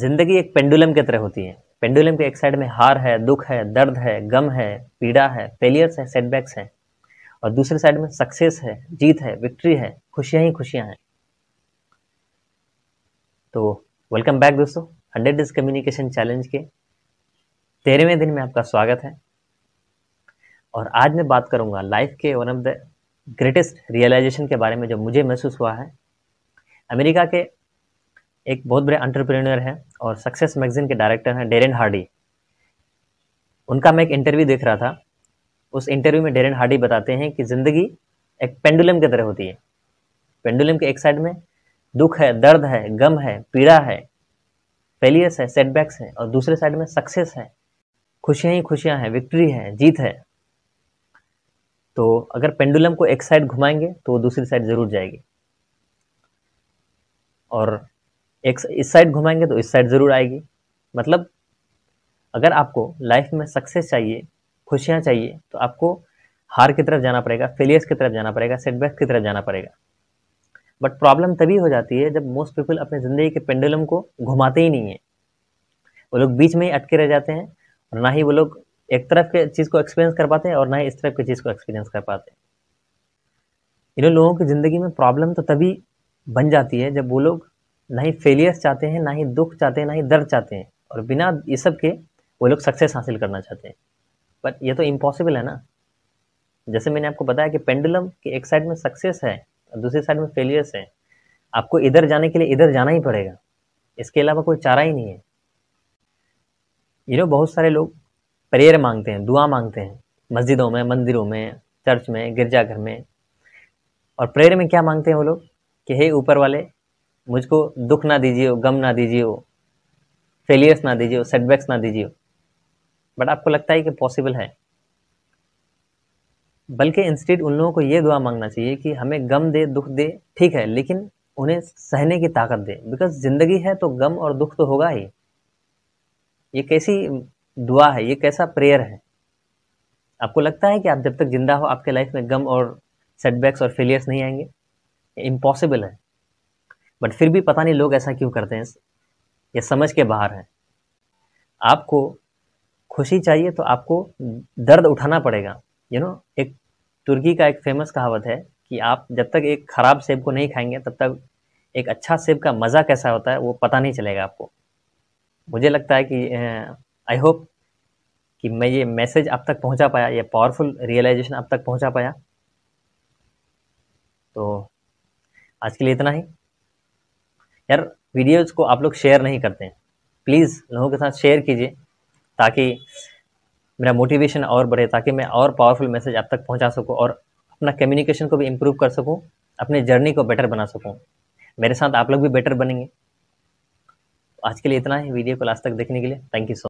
ज़िंदगी एक पेंडुलम की तरह होती है पेंडुलम के एक साइड में हार है दुख है दर्द है गम है पीड़ा है फेलियर्स है सेटबैक्स हैं और दूसरे साइड में सक्सेस है जीत है विक्ट्री है खुशियाँ ही खुशियाँ हैं तो वेलकम बैक दोस्तों हंड्रेड डेज कम्युनिकेशन चैलेंज के तेरहवें दिन में आपका स्वागत है और आज मैं बात करूँगा लाइफ के one of the greatest realization के बारे में जो मुझे महसूस हुआ है अमेरिका के एक बहुत बड़े अंटरप्रेन्योर हैं और सक्सेस मैगजीन के डायरेक्टर हैं डेरेन हार्डी उनका मैं एक इंटरव्यू देख रहा था उस इंटरव्यू में डेरेन हार्डी बताते हैं कि ज़िंदगी एक पेंडुलम की तरह होती है पेंडुलम के एक साइड में दुख है दर्द है गम है पीड़ा है फेलियर्स है सेटबैक्स हैं और दूसरे साइड में सक्सेस है खुशियाँ ही खुशियाँ हैं विक्ट्री है जीत है तो अगर पेंडुलम को एक साइड घुमाएंगे तो वो दूसरी साइड ज़रूर जाएगी और एक इस साइड घुमाएंगे तो इस साइड ज़रूर आएगी मतलब अगर आपको लाइफ में सक्सेस चाहिए खुशियाँ चाहिए तो आपको हार की तरफ जाना पड़ेगा फेलियर्स की तरफ जाना पड़ेगा सेटबैक की तरफ जाना पड़ेगा बट प्रॉब्लम तभी हो जाती है जब मोस्ट पीपल अपने ज़िंदगी के पेंडुलम को घुमाते ही नहीं है वो लोग बीच में ही अटके रह जाते हैं और ना ही वो लोग एक तरफ के चीज़ को एक्सपीरियंस कर पाते हैं और ना ही इस तरफ की चीज़ को एक्सपीरियंस कर पाते हैं इन लोगों की ज़िंदगी में प्रॉब्लम तो तभी बन जाती है जब वो लोग ना ही फेलियर्स चाहते हैं ना ही दुख चाहते हैं ना ही दर्द चाहते हैं और बिना ये सब के वो लोग सक्सेस हासिल करना चाहते हैं बट ये तो इम्पॉसिबल है ना जैसे मैंने आपको बताया कि पेंडुलम के एक साइड में सक्सेस है और दूसरी साइड में फेलियर्स है आपको इधर जाने के लिए इधर जाना ही पड़ेगा इसके अलावा कोई चारा ही नहीं है यू नो बहुत सारे लोग प्रेयर मांगते हैं दुआ मांगते हैं मस्जिदों में मंदिरों में चर्च में गिरजाघर में और प्रेयर में क्या मांगते हैं वो लोग कि हे ऊपर वाले मुझको दुख ना दीजिए गम ना दीजिए फेलियर्स ना दीजिए सेटबैक्स ना दीजिए बट आपको लगता है कि पॉसिबल है बल्कि इंस्टीट्यूट उन लोगों को ये दुआ मांगना चाहिए कि हमें गम दे दुख दे ठीक है लेकिन उन्हें सहने की ताकत दे बिकॉज ज़िंदगी है तो गम और दुख तो होगा ही ये कैसी दुआ है ये कैसा प्रेयर है आपको लगता है कि आप जब तक ज़िंदा हो आपके लाइफ में गम और सेटबैक्स और फेलियर्स नहीं आएंगे इम्पॉसिबल है बट फिर भी पता नहीं लोग ऐसा क्यों करते हैं ये समझ के बाहर हैं आपको खुशी चाहिए तो आपको दर्द उठाना पड़ेगा यू you नो know, एक तुर्की का एक फेमस कहावत है कि आप जब तक एक ख़राब सेब को नहीं खाएंगे तब तक एक अच्छा सेब का मज़ा कैसा होता है वो पता नहीं चलेगा आपको मुझे लगता है कि आई होप कि मैं ये मैसेज अब तक पहुंचा पाया ये पावरफुल रियलाइजेशन अब तक पहुंचा पाया तो आज के लिए इतना ही यार वीडियोस को आप लोग शेयर नहीं करते हैं प्लीज़ लोगों के साथ शेयर कीजिए ताकि मेरा मोटिवेशन और बढ़े ताकि मैं और पावरफुल मैसेज आप तक पहुंचा सकूं और अपना कम्युनिकेशन को भी इम्प्रूव कर सकूं अपने जर्नी को बेटर बना सकूं मेरे साथ आप लोग भी बेटर बनेंगे आज के लिए इतना ही वीडियो को लास्ट तक देखने के लिए थैंक यू सो